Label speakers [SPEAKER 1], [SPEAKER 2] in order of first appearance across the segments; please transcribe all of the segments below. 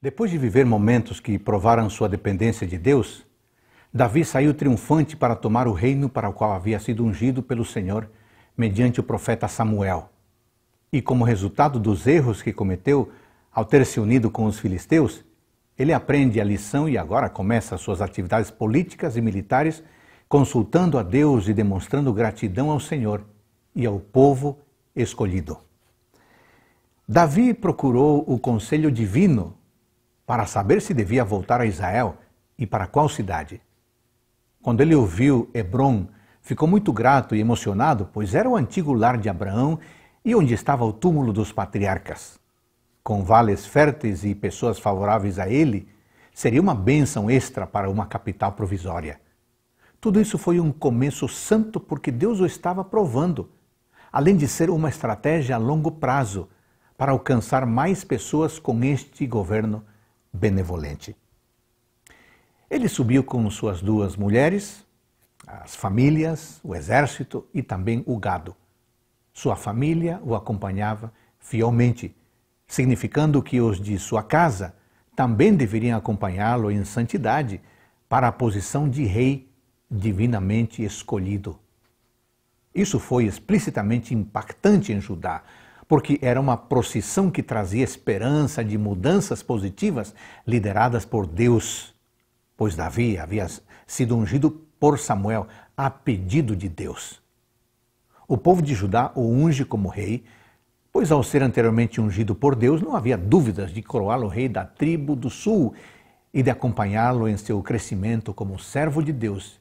[SPEAKER 1] Depois de viver momentos que provaram sua dependência de Deus, Davi saiu triunfante para tomar o reino para o qual havia sido ungido pelo Senhor mediante o profeta Samuel. E como resultado dos erros que cometeu ao ter se unido com os filisteus, ele aprende a lição e agora começa suas atividades políticas e militares consultando a Deus e demonstrando gratidão ao Senhor e ao povo escolhido. Davi procurou o conselho divino para saber se devia voltar a Israel e para qual cidade. Quando ele ouviu Hebron, ficou muito grato e emocionado, pois era o antigo lar de Abraão e onde estava o túmulo dos patriarcas. Com vales férteis e pessoas favoráveis a ele, seria uma bênção extra para uma capital provisória. Tudo isso foi um começo santo porque Deus o estava provando, além de ser uma estratégia a longo prazo para alcançar mais pessoas com este governo benevolente. Ele subiu com suas duas mulheres, as famílias, o exército e também o gado. Sua família o acompanhava fielmente, significando que os de sua casa também deveriam acompanhá-lo em santidade para a posição de rei divinamente escolhido. Isso foi explicitamente impactante em Judá, porque era uma procissão que trazia esperança de mudanças positivas lideradas por Deus, pois Davi havia sido ungido por Samuel a pedido de Deus. O povo de Judá o unge como rei, pois ao ser anteriormente ungido por Deus, não havia dúvidas de coroá-lo rei da tribo do sul e de acompanhá-lo em seu crescimento como servo de Deus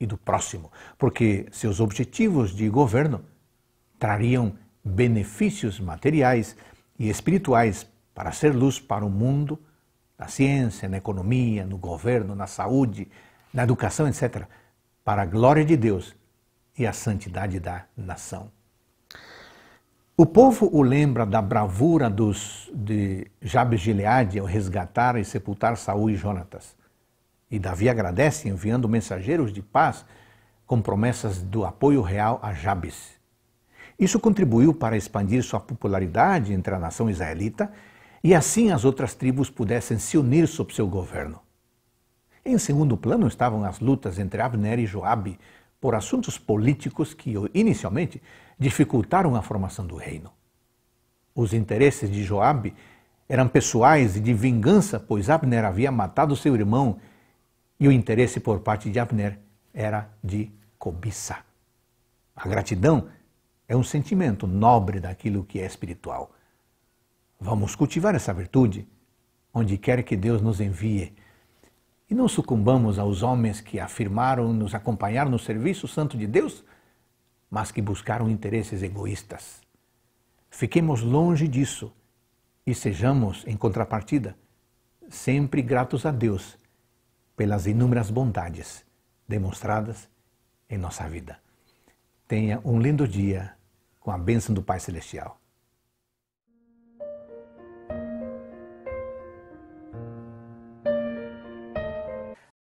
[SPEAKER 1] e do próximo, porque seus objetivos de governo trariam benefícios materiais e espirituais para ser luz para o mundo, na ciência, na economia, no governo, na saúde, na educação, etc., para a glória de Deus e a santidade da nação. O povo o lembra da bravura dos, de Jabes Gileade ao resgatar e sepultar Saul e Jonatas. E Davi agradece enviando mensageiros de paz com promessas do apoio real a Jabes. Isso contribuiu para expandir sua popularidade entre a nação israelita e assim as outras tribos pudessem se unir sob seu governo. Em segundo plano estavam as lutas entre Abner e Joabe por assuntos políticos que inicialmente dificultaram a formação do reino. Os interesses de Joabe eram pessoais e de vingança, pois Abner havia matado seu irmão e o interesse por parte de Abner era de cobiça. A gratidão é um sentimento nobre daquilo que é espiritual. Vamos cultivar essa virtude onde quer que Deus nos envie. E não sucumbamos aos homens que afirmaram nos acompanhar no serviço santo de Deus, mas que buscaram interesses egoístas. Fiquemos longe disso e sejamos, em contrapartida, sempre gratos a Deus pelas inúmeras bondades demonstradas em nossa vida. Tenha um lindo dia com a bênção do Pai Celestial.